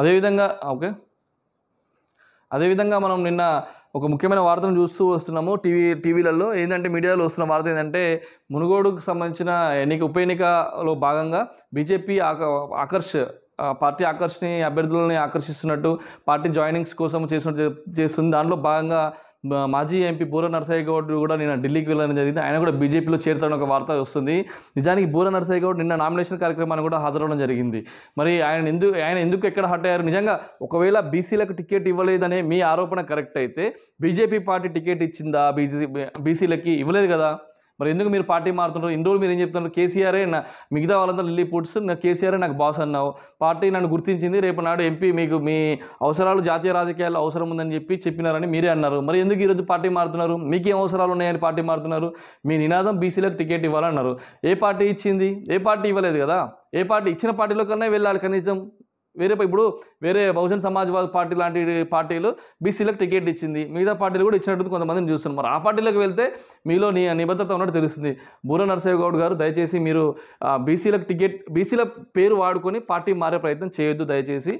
అదేవిధంగా ఓకే అదేవిధంగా మనం నిన్న ఒక ముఖ్యమైన వార్తను చూస్తూ వస్తున్నాము టీవీ టీవీలలో ఏంటంటే మీడియాలో వస్తున్న వార్త ఏంటంటే మునుగోడుకు సంబంధించిన ఎన్నిక ఉప ఎన్నికలో భాగంగా బీజేపీ ఆకర్ష్ పార్టీ ఆకర్షణ అభ్యర్థులని ఆకర్షిస్తున్నట్టు పార్టీ జాయినింగ్స్ కోసం చేసినట్టు చేస్తుంది దాంట్లో భాగంగా మాజీ ఎంపీ బూర నరసయ్య గౌడ్ కూడా నిన్న ఢిల్లీకి వెళ్ళడం జరిగింది ఆయన కూడా బీజేపీలో చేరుతాడని ఒక వార్త వస్తుంది నిజానికి బూర నరసయ్య గౌడ్ నిన్న నామినేషన్ కార్యక్రమాన్ని కూడా హాజరవడం జరిగింది మరి ఆయన ఎందుకు ఆయన ఎందుకు ఎక్కడ హట్ అయ్యారు నిజంగా ఒకవేళ బీసీలకు టికెట్ ఇవ్వలేదనే మీ ఆరోపణ కరెక్ట్ అయితే బీజేపీ పార్టీ టికెట్ ఇచ్చిందా బీజీ బీసీలకి ఇవ్వలేదు కదా మరి ఎందుకు మీరు పార్టీ మారుతున్నారు ఇన్ని రోజులు మీరు ఏం చెప్తున్నారు కేసీఆరే మిగతా వాళ్ళందరూ లిల్లీ పుట్స్ కేసీఆరే నాకు బాస్ అన్నావు పార్టీ నన్ను గుర్తించింది రేపు నాడు ఎంపీ మీకు మీ అవసరాలు జాతీయ రాజకీయాల్లో అవసరం ఉందని చెప్పి చెప్పినారని మీరే అన్నారు మరి ఎందుకు ఈరోజు పార్టీ మారుతున్నారు మీకేం అవసరాలు ఉన్నాయని పార్టీ మారుతున్నారు మీ నినాదం బీసీలకు టికెట్ ఇవ్వాలన్నారు ఏ పార్టీ ఇచ్చింది ఏ పార్టీ ఇవ్వలేదు కదా ఏ పార్టీ ఇచ్చిన పార్టీలో కన్నా వెళ్ళాలి కనీసం వేరే ఇప్పుడు వేరే బహుజన్ సమాజ్వాద పార్టీ లాంటి పార్టీలు బీసీలకు టికెట్ ఇచ్చింది మిగతా పార్టీలు కూడా ఇచ్చినట్టు కొంతమందిని చూస్తున్నారు మరి ఆ పార్టీలకు వెళ్తే మీలో నీ నిబద్ధత ఉన్నట్టు తెలుస్తుంది బూర నరసేవగౌడ్ గారు దయచేసి మీరు బీసీలకు టికెట్ బీసీల పేరు వాడుకొని పార్టీ మారే ప్రయత్నం చేయొద్దు దయచేసి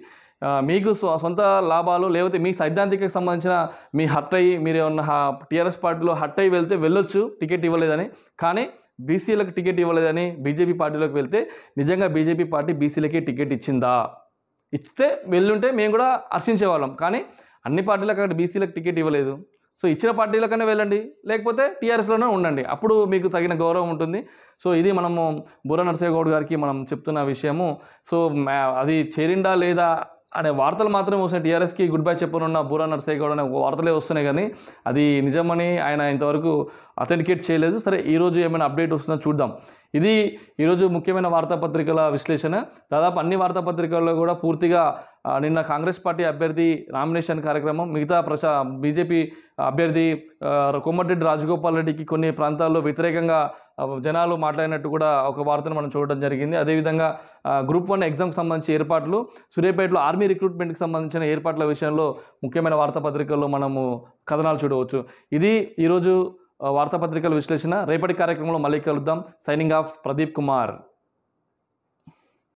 మీకు సొంత లాభాలు లేకపోతే మీ సైద్ధాంతిక సంబంధించిన మీ హట్ అయ్యి మీరు ఏమన్నా టీఆర్ఎస్ పార్టీలో హట్ అయ్యి వెళ్తే వెళ్ళొచ్చు టికెట్ ఇవ్వలేదని కానీ బీసీలకు టికెట్ ఇవ్వలేదని బీజేపీ పార్టీలోకి వెళ్తే నిజంగా బీజేపీ పార్టీ బీసీలకే టికెట్ ఇచ్చిందా ఇస్తే వెళ్ళుంటే మేము కూడా హర్షించేవాళ్ళం కానీ అన్ని పార్టీలకు అక్కడ బీసీలకు టికెట్ ఇవ్వలేదు సో ఇచ్చిన పార్టీలకనే వెళ్ళండి లేకపోతే టీఆర్ఎస్లోనే ఉండండి అప్పుడు మీకు తగిన గౌరవం ఉంటుంది సో ఇది మనము బుర్ర నరసింహగౌడ్ గారికి మనం చెప్తున్న విషయము సో అది చేరిండా లేదా అనే వార్తలు మాత్రమే వస్తున్నాయి టీఆర్ఎస్కి గుడ్ బై చెప్పనున్న బూరా నర్సయ్య గౌడ్ అనే వార్తలే వస్తున్నాయి కానీ అది నిజమని ఆయన ఇంతవరకు అథెంటికేట్ చేయలేదు సరే ఈరోజు ఏమైనా అప్డేట్ వస్తుందో చూద్దాం ఇది ఈరోజు ముఖ్యమైన వార్తాపత్రికల విశ్లేషణ దాదాపు అన్ని వార్తాపత్రికల్లో కూడా పూర్తిగా నిన్న కాంగ్రెస్ పార్టీ అభ్యర్థి నామినేషన్ కార్యక్రమం మిగతా ప్రచా బీజేపీ అభ్యర్థి కొమ్మరెడ్డి రాజగోపాల్ రెడ్డికి కొన్ని ప్రాంతాల్లో వ్యతిరేకంగా జనాలు మాట్లాడినట్టు కూడా ఒక వార్తను మనం చూడడం జరిగింది అదేవిధంగా గ్రూప్ వన్ ఎగ్జామ్కి సంబంధించి ఏర్పాట్లు సూర్యాపేటలో ఆర్మీ రిక్రూట్మెంట్కి సంబంధించిన ఏర్పాట్ల విషయంలో ముఖ్యమైన వార్తాపత్రికల్లో మనము కథనాలు చూడవచ్చు ఇది ఈరోజు వార్తాపత్రికల విశ్లేషణ రేపటి కార్యక్రమంలో మళ్ళీ కలుద్దాం సైనింగ్ ఆఫ్ ప్రదీప్ కుమార్